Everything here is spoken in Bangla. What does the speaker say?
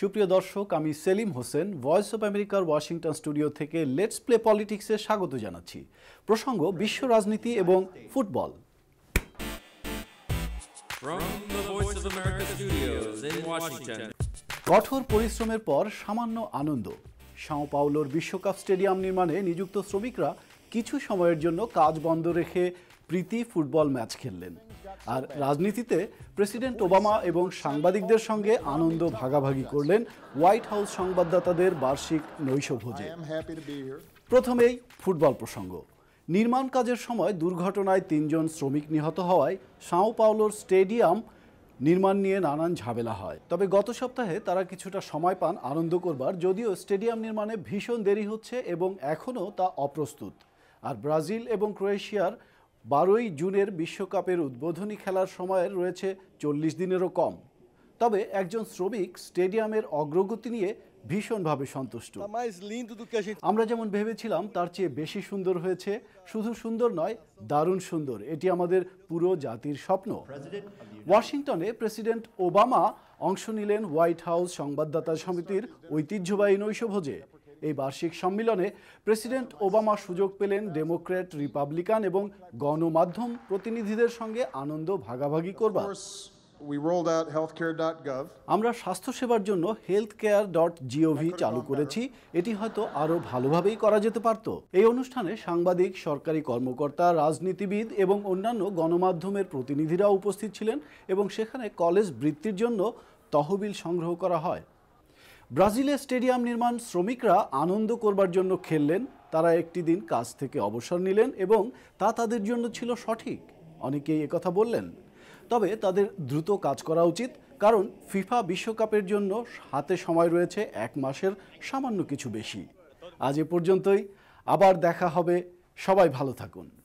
সুপ্রিয় দর্শক আমি সেলিম হোসেন ভয়েস অফ আমেরিকার ওয়াশিংটন স্টুডিও থেকে লেটস প্লে পলিটিক্সে স্বাগত জানাচ্ছি প্রসঙ্গ বিশ্ব রাজনীতি এবং ফুটবল কঠোর পরিশ্রমের পর সামান্য আনন্দ সাও পাওলোর বিশ্বকাপ স্টেডিয়াম নির্মাণে নিযুক্ত শ্রমিকরা কিছু সময়ের জন্য কাজ বন্ধ রেখে প্রীতি ফুটবল ম্যাচ খেললেন আর রাজনীতিতে প্রেসিডেন্ট ওবামা এবং সাংবাদিকদের সঙ্গে আনন্দ ভাগাভাগি করলেন হোয়াইট হাউস সংবাদদাতাদের বার্ষিক ভোজে প্রথমেই ফুটবল প্রসঙ্গ নির্মাণ কাজের সময় দুর্ঘটনায় তিনজন শ্রমিক নিহত হওয়ায় সাও পাওলোর স্টেডিয়াম নির্মাণ নিয়ে নানান ঝামেলা হয় তবে গত সপ্তাহে তারা কিছুটা সময় পান আনন্দ করবার যদিও স্টেডিয়াম নির্মাণে ভীষণ দেরি হচ্ছে এবং এখনও তা অপ্রস্তুত আর ব্রাজিল এবং ক্রোয়েশিয়ার বারোই জুনের বিশ্বকাপের উদ্বোধনী খেলার সময় রয়েছে চল্লিশ দিনেরও কম তবে একজন শ্রমিক স্টেডিয়ামের অগ্রগতি নিয়ে ভীষণভাবে সন্তুষ্ট আমরা যেমন ভেবেছিলাম তার চেয়ে বেশি সুন্দর হয়েছে শুধু সুন্দর নয় দারুণ সুন্দর এটি আমাদের পুরো জাতির স্বপ্ন ওয়াশিংটনে প্রেসিডেন্ট ওবামা অংশ নিলেন হোয়াইট হাউস সংবাদদাতা সমিতির ঐতিহ্যবাহী নৈশভোজে এই বার্ষিক সম্মেলনে প্রেসিডেন্ট ওবামা সুযোগ পেলেন ডেমোক্র্যাট রিপাবলিকান এবং গণমাধ্যম প্রতিনিধিদের সঙ্গে আনন্দ ভাগাভাগি করবার আমরা স্বাস্থ্যসেবার জন্য হেলথ কেয়ার ডট জিওভি চালু করেছি এটি হয়তো আরও ভালোভাবেই করা যেতে পারত এই অনুষ্ঠানে সাংবাদিক সরকারি কর্মকর্তা রাজনীতিবিদ এবং অন্যান্য গণমাধ্যমের প্রতিনিধিরা উপস্থিত ছিলেন এবং সেখানে কলেজ বৃত্তির জন্য তহবিল সংগ্রহ করা হয় ব্রাজিলে স্টেডিয়াম নির্মাণ শ্রমিকরা আনন্দ করবার জন্য খেললেন তারা একটি দিন কাজ থেকে অবসর নিলেন এবং তা তাদের জন্য ছিল সঠিক অনেকেই একথা বললেন তবে তাদের দ্রুত কাজ করা উচিত কারণ ফিফা বিশ্বকাপের জন্য হাতে সময় রয়েছে এক মাসের সামান্য কিছু বেশি আজ এ পর্যন্তই আবার দেখা হবে সবাই ভালো থাকুন